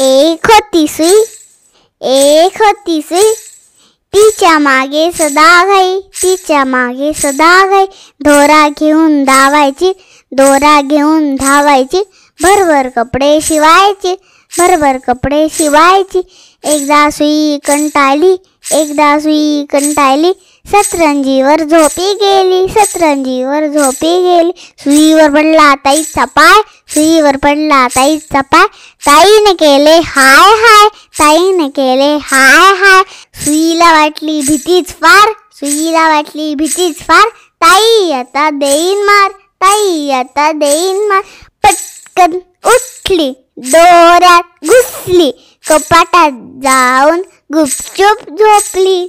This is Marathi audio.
एक होती सुई एक होती सुई तिच्या मागे सदा घाई तिच्या मागे सदा घाई दोरा घेऊन धावायची दोरा घेऊन धावायची भरभर कपडे शिवायचे भरभर कपडे शिवायची एकदा सुई कंटाळली एकदा सुई कंटाळली सतरंजीवर झोपी गेली सतरंजीवर झोपी गेली सुईवर पडला ताईचा पाय सुईवर पडला ताईचा पाय ताईने केले हाय हाय ताईने केले हाय हाय सुईला वाटली भीतीच फार सुईला वाटली भीतीच फार ताई आता देईन मार ताई आता देईन मार पटकन उठली दोऱ्यात घुसली कपाटात जाऊन गुपचूप झोपली